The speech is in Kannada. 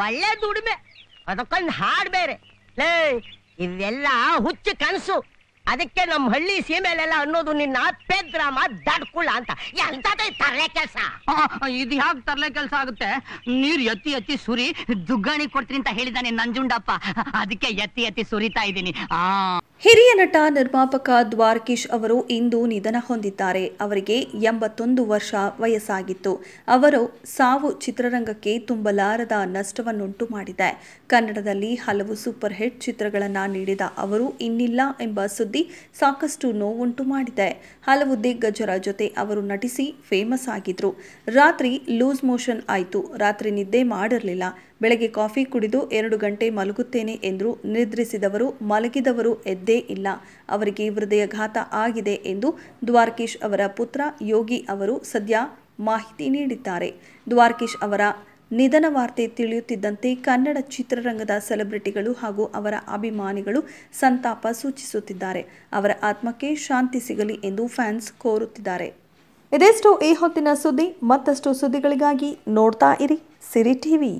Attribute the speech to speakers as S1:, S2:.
S1: ಒಳ್ಳೆ ದುಡಿಮೆ ಅದಕ್ಕೊಂದು ಹಾಡ್ ಬೇರೆ ಲೇ ಇವೆಲ್ಲ ಹುಚ್ಚು ಕನಸು ಅದಕ್ಕೆ ನಮ್ಮ ಹಳ್ಳಿ ಸೀಮೆಲೆಲ್ಲ ಅನ್ನೋದು ನಿನ್ನ ಪೆದ್ರಾಮ
S2: ದಡ್ಕುಳ ಅಂತ ಎಂತದೇ ತರಲೆ ಕೆಲಸ ಇದು ಯಾಕೆ ತರಲೆ ಕೆಲಸ ಆಗುತ್ತೆ ನೀರು ಎತ್ತಿ ಎತ್ತಿ ಸುರಿ ದುಗ್ಗಾಣಿ ಕೊಡ್ತೀನಿ ಅಂತ ಹೇಳಿದಾನೆ ನಂಜುಂಡಪ್ಪ ಅದಕ್ಕೆ ಎತ್ತಿ ಎತ್ತಿ ಸುರಿತಾ ಇದ್ದೀನಿ
S3: ಆ ಹಿರಿಯ ನಟ ನಿರ್ಮಾಪಕ ದ್ವಾರಕೀಶ್ ಅವರು ಇಂದು ನಿಧನ ಹೊಂದಿದ್ದಾರೆ ಅವರಿಗೆ ಎಂಬತ್ತೊಂದು ವರ್ಷ ವಯಸ್ಸಾಗಿತ್ತು ಅವರು ಸಾವು ಚಿತ್ರರಂಗಕ್ಕೆ ತುಂಬಲಾರದ ನಷ್ಟವನ್ನುಂಟು ಮಾಡಿದೆ ಕನ್ನಡದಲ್ಲಿ ಹಲವು ಸೂಪರ್ ಹಿಟ್ ಚಿತ್ರಗಳನ್ನು ನೀಡಿದ ಅವರು ಇನ್ನಿಲ್ಲ ಎಂಬ ಸುದ್ದಿ ಸಾಕಷ್ಟು ನೋವುಂಟು ಮಾಡಿದೆ ಹಲವು ದಿಗ್ಗಜರ ಜೊತೆ ಅವರು ನಟಿಸಿ ಫೇಮಸ್ ಆಗಿದ್ರು ರಾತ್ರಿ ಲೂಸ್ ಮೋಷನ್ ಆಯಿತು ರಾತ್ರಿ ನಿದ್ದೆ ಮಾಡಿರಲಿಲ್ಲ ಬೆಳಗ್ಗೆ ಕಾಫಿ ಕುಡಿದು ಎರಡು ಗಂಟೆ ಮಲಗುತ್ತೇನೆ ಎಂದು ನಿದ್ರಿಸಿದವರು ಮಲಗಿದವರು ಎದ್ದೇ ಇಲ್ಲ ಅವರಿಗೆ ಹೃದಯಘಾತ ಆಗಿದೆ ಎಂದು ದ್ವಾರಕೀಶ್ ಅವರ ಪುತ್ರ ಯೋಗಿ ಅವರು ಸದ್ಯ ಮಾಹಿತಿ ನೀಡಿದ್ದಾರೆ ದ್ವಾರಕೀಶ್ ಅವರ ನಿಧನ ವಾರ್ತೆ ತಿಳಿಯುತ್ತಿದ್ದಂತೆ ಕನ್ನಡ ಚಿತ್ರರಂಗದ ಸೆಲೆಬ್ರಿಟಿಗಳು ಹಾಗೂ ಅವರ ಅಭಿಮಾನಿಗಳು ಸಂತಾಪ ಸೂಚಿಸುತ್ತಿದ್ದಾರೆ ಅವರ ಆತ್ಮಕ್ಕೆ ಶಾಂತಿ ಸಿಗಲಿ ಎಂದು ಫ್ಯಾನ್ಸ್ ಕೋರುತ್ತಿದ್ದಾರೆ
S4: ಇದೆಷ್ಟು ಈ ಹೊತ್ತಿನ ಸುದ್ದಿ ಮತ್ತಷ್ಟು ಸುದ್ದಿಗಳಿಗಾಗಿ ನೋಡ್ತಾ ಇರಿ ಸಿರಿ ಟಿವಿ